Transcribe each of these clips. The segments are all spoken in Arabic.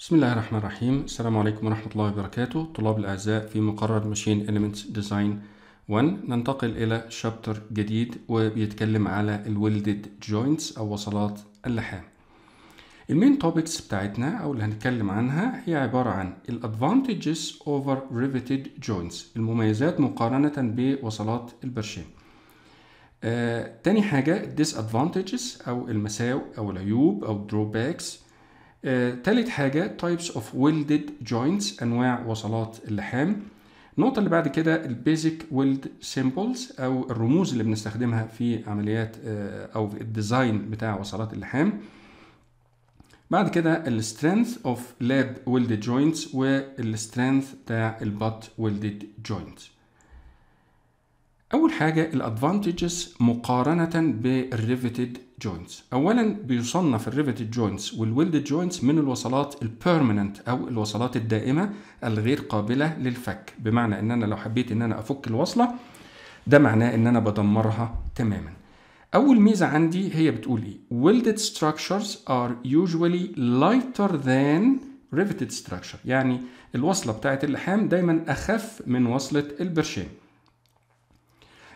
بسم الله الرحمن الرحيم السلام عليكم ورحمة الله وبركاته طلاب الأعزاء في مقرر ماشين Elements Design 1 ننتقل إلى شابتر جديد وبيتكلم على الويلدد جوينتس أو وصلات اللحام المين توبكس بتاعتنا أو اللي هنتكلم عنها هي عبارة عن الأدفانتجز Advantages over Riveted Joints المميزات مقارنة بوصلات البرشين آه، تاني حاجة disadvantages أو المساوئ أو العيوب أو drawbacks آه، تالت حاجة types of welded joints أنواع وصلات اللحام النقطة اللي بعد كده البيزك ويلد سيمبلز أو الرموز اللي بنستخدمها في عمليات آه، أو في الديزاين بتاع وصلات اللحام بعد كده السترينث اوف لاب ويلد جوينتس والسترينث بتاع البط ويلد جوينتس أول حاجة الأدفانتجز مقارنة بالريفيتد جوينتس أولا بيصنف الريفيتد جوينتس والويلدد جوينتس من الوصلات البيرمننت أو الوصلات الدائمة الغير قابلة للفك بمعنى إن أنا لو حبيت إن أنا أفك الوصلة ده معناه إن أنا بدمرها تماما أول ميزة عندي هي بتقول إيه welded structures are usually lighter than riveted structure يعني الوصلة بتاعة اللحام دايما أخف من وصلة البرشين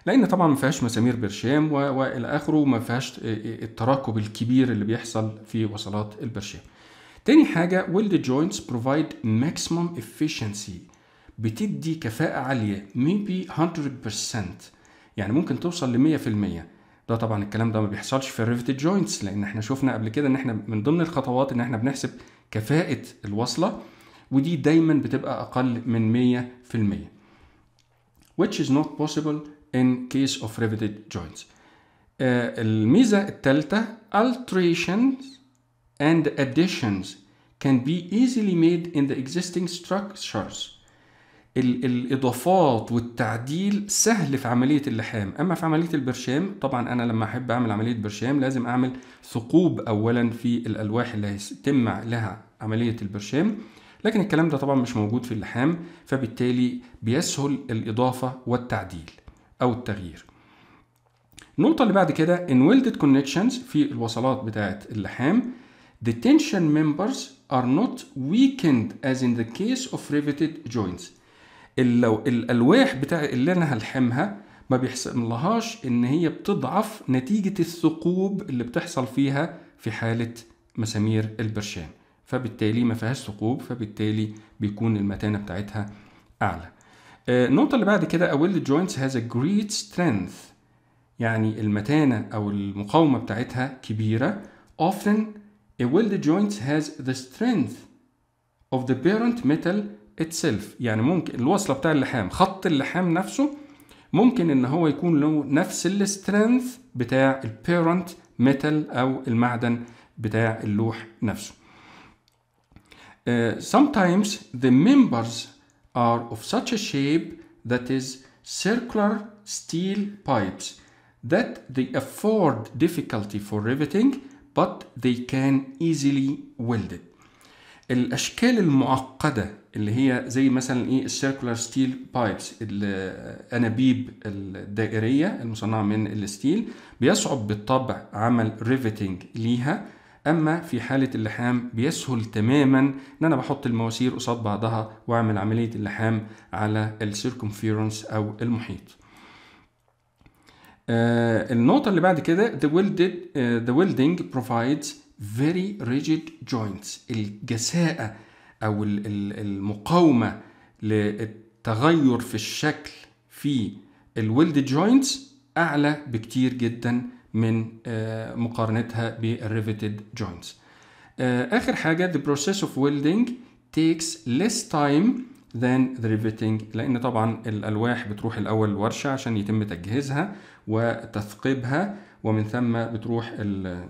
لان طبعا ما فيهاش مسامير برشام والى اخره وما فيهاش التراكب الكبير اللي بيحصل في وصلات البرشام تاني حاجه ويلد جوينتس بروفايد ماكسيمم افشنسي بتدي كفاءه عاليه ميبي 100% يعني ممكن توصل ل 100% ده طبعا الكلام ده ما بيحصلش في الريفت جوينتس لان احنا شفنا قبل كده ان احنا من ضمن الخطوات ان احنا بنحسب كفاءه الوصله ودي دايما بتبقى اقل من 100% which is not possible in case of riveted joints. Uh, الميزة الثالثة alterations and additions can be easily made in the existing structures. ال الإضافات والتعديل سهل في عملية اللحام أما في عملية البرشام طبعا أنا لما أحب أعمل عملية برشام لازم أعمل ثقوب أولا في الألواح اللي هيتم لها عملية البرشام لكن الكلام ده طبعا مش موجود في اللحام فبالتالي بيسهل الإضافة والتعديل او التغيير النقطة اللي بعد كده in welded connections في الوصلات بتاعة اللحام the tension members are not weakened as in the case of riveted joints لو الألواح بتاع اللي أنا هلحمها ما بيحصلهاش إن هي بتضعف نتيجة الثقوب اللي بتحصل فيها في حالة مسامير البرشام فبالتالي ما فيهاش ثقوب فبالتالي بيكون المتانة بتاعتها أعلى آه، النقطة اللي بعد كده A welded joint has a great strength يعني المتانة أو المقاومة بتاعتها كبيرة often a welded joint has the strength of the parent metal itself يعني ممكن الوصلة بتاع اللحام خط اللحام نفسه ممكن ان هو يكون له نفس السترينث بتاع البيرنت ميتال او المعدن بتاع اللوح نفسه. Uh, sometimes the members are of such a shape that is circular steel pipes that they afford difficulty for riveting but they can easily weld it. الأشكال المعقدة اللي هي زي مثلا إيه السيركولار ستيل بايبس الأنابيب الدائرية المصنعة من الستيل بيصعب بالطبع عمل ريفيتنج ليها اما في حاله اللحام بيسهل تماما ان انا بحط المواسير قصاد بعضها واعمل عمليه اللحام على السيركمفيرنس او المحيط آه النقطه اللي بعد كده the, welded, uh, the welding provides very rigid joints الجساءه او المقاومه للتغير في الشكل في الويلد جوينتس اعلى بكتير جدا من آه، مقارنتها بالريفيتد جوينتس آه، اخر حاجه the process of welding takes less time than the riveting لان طبعا الالواح بتروح الاول الورشه عشان يتم تجهيزها وتثقيبها ومن ثم بتروح الى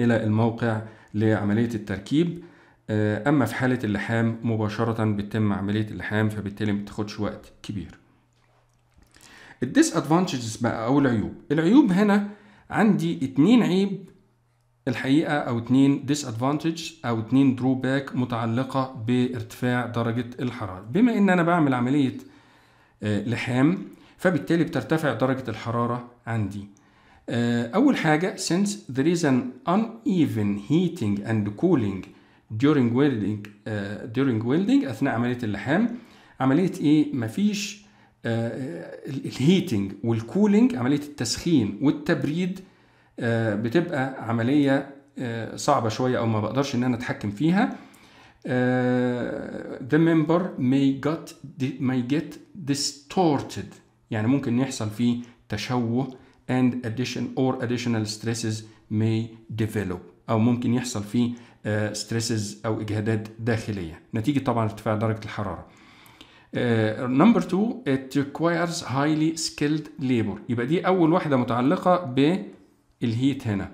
الموقع لعمليه التركيب آه، اما في حاله اللحام مباشره بتتم عمليه اللحام فبالتالي ما بتاخدش وقت كبير الديس ادفانتجز بقى او العيوب العيوب هنا عندي اتنين عيب الحقيقة أو اتنين ديس ادفانتج أو اتنين دروباك متعلقة بارتفاع درجة الحرارة بما إن أنا بعمل عملية آه، لحام فبالتالي بترتفع درجة الحرارة عندي آه، أول حاجة since there is an uneven heating and cooling during welding uh, during welding أثناء عملية اللحام عملية إيه مفيش آه، آه، الهيتنج والكولينج عمليه التسخين والتبريد آه، بتبقى عمليه صعبه شويه او ما بقدرش ان انا اتحكم فيها the member may get may get distorted يعني ممكن يحصل فيه تشوه and addition or additional stresses may develop او ممكن يحصل فيه ستريسز او اجهادات داخليه نتيجه طبعا ارتفاع درجه الحراره Uh, number two it requires highly skilled labor يبقى دي أول واحدة متعلقة بالهيت هنا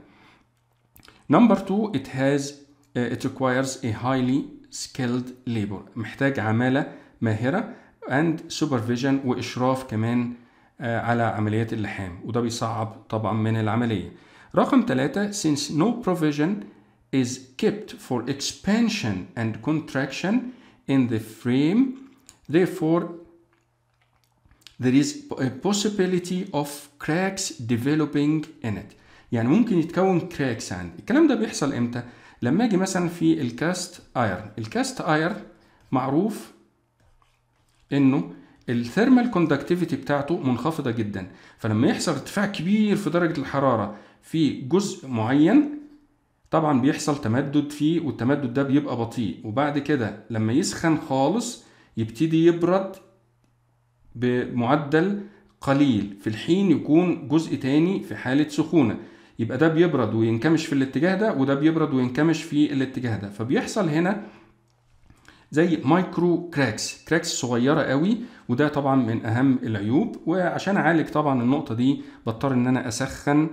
number two it has uh, it requires a highly skilled labor محتاج عمالة ماهرة and supervision وإشراف كمان uh, على عمليات اللحام وده بيصعب طبعا من العملية رقم ثلاثة since no provision is kept for expansion and contraction in the frame Therefore, there is a possibility of cracks developing in it يعني ممكن يتكون كراك ساند الكلام ده بيحصل امتى لما اجي مثلا في الكاست ايرن الكاست ايرن معروف انه الثيرمال كوندكتيفيتي بتاعته منخفضه جدا فلما يحصل ارتفاع كبير في درجه الحراره في جزء معين طبعا بيحصل تمدد فيه والتمدد ده بيبقى بطيء وبعد كده لما يسخن خالص يبتدي يبرد بمعدل قليل في الحين يكون جزء تاني في حالة سخونة يبقى ده بيبرد وينكمش في الاتجاه ده وده بيبرد وينكمش في الاتجاه ده فبيحصل هنا زي مايكرو كراكس كراكس صغيرة قوي وده طبعا من أهم العيوب وعشان أعالج طبعا النقطة دي بضطر إن أنا أسخن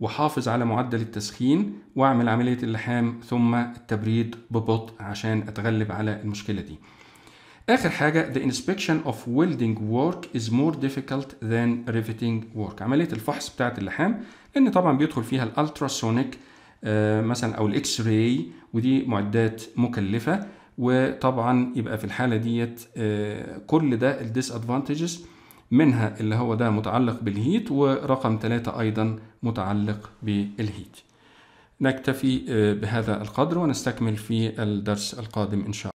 وحافظ على معدل التسخين واعمل عملية اللحام ثم التبريد ببطء عشان اتغلب على المشكلة دي اخر حاجه the inspection of welding work is more difficult than riveting work عمليه الفحص بتاعه اللحام لان طبعا بيدخل فيها الالتراسونيك آه، مثلا او الاكس راي ودي معدات مكلفه وطبعا يبقى في الحاله ديت آه، كل ده الديس ادفانتجز منها اللي هو ده متعلق بالهيت ورقم ثلاثة أيضا متعلق بالهيت نكتفي آه، بهذا القدر ونستكمل في الدرس القادم إن شاء الله